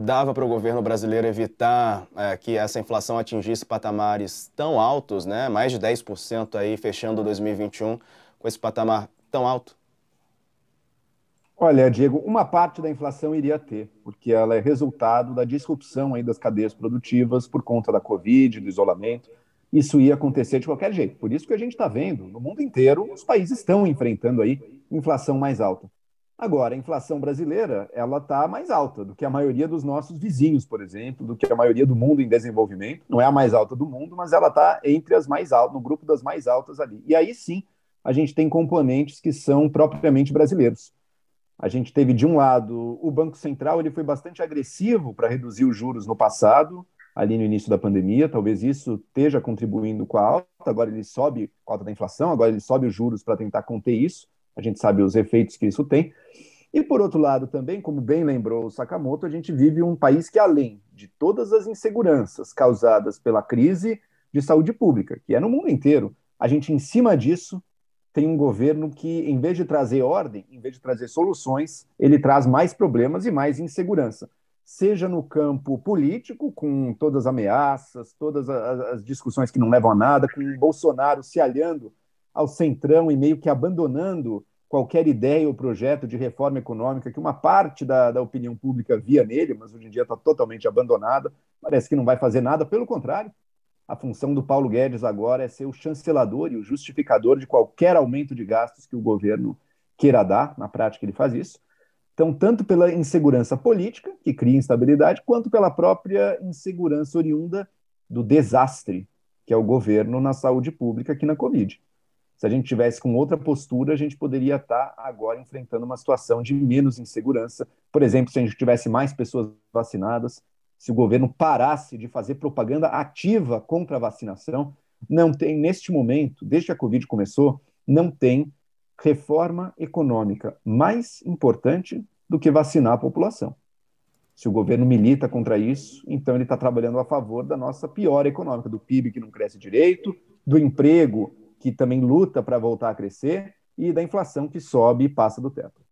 dava para o governo brasileiro evitar é, que essa inflação atingisse patamares tão altos, né? mais de 10% aí fechando 2021 com esse patamar tão alto? Olha, Diego, uma parte da inflação iria ter, porque ela é resultado da disrupção aí das cadeias produtivas por conta da Covid, do isolamento. Isso ia acontecer de qualquer jeito. Por isso que a gente está vendo, no mundo inteiro, os países estão enfrentando aí inflação mais alta. Agora, a inflação brasileira ela está mais alta do que a maioria dos nossos vizinhos, por exemplo, do que a maioria do mundo em desenvolvimento. Não é a mais alta do mundo, mas ela está entre as mais altas, no grupo das mais altas ali. E aí sim, a gente tem componentes que são propriamente brasileiros. A gente teve, de um lado, o Banco Central, ele foi bastante agressivo para reduzir os juros no passado, ali no início da pandemia, talvez isso esteja contribuindo com a alta, agora ele sobe a alta da inflação, agora ele sobe os juros para tentar conter isso a gente sabe os efeitos que isso tem. E por outro lado, também, como bem lembrou o Sakamoto, a gente vive um país que, além de todas as inseguranças causadas pela crise de saúde pública, que é no mundo inteiro, a gente, em cima disso, tem um governo que, em vez de trazer ordem, em vez de trazer soluções, ele traz mais problemas e mais insegurança. Seja no campo político, com todas as ameaças, todas as discussões que não levam a nada, com Bolsonaro se alhando ao centrão e meio que abandonando qualquer ideia ou projeto de reforma econômica que uma parte da, da opinião pública via nele, mas hoje em dia está totalmente abandonada, parece que não vai fazer nada, pelo contrário, a função do Paulo Guedes agora é ser o chancelador e o justificador de qualquer aumento de gastos que o governo queira dar, na prática ele faz isso. Então, tanto pela insegurança política, que cria instabilidade, quanto pela própria insegurança oriunda do desastre que é o governo na saúde pública aqui na Covid. Se a gente tivesse com outra postura, a gente poderia estar agora enfrentando uma situação de menos insegurança. Por exemplo, se a gente tivesse mais pessoas vacinadas, se o governo parasse de fazer propaganda ativa contra a vacinação, não tem, neste momento, desde que a Covid começou, não tem reforma econômica mais importante do que vacinar a população. Se o governo milita contra isso, então ele está trabalhando a favor da nossa pior econômica, do PIB que não cresce direito, do emprego que também luta para voltar a crescer, e da inflação que sobe e passa do teto.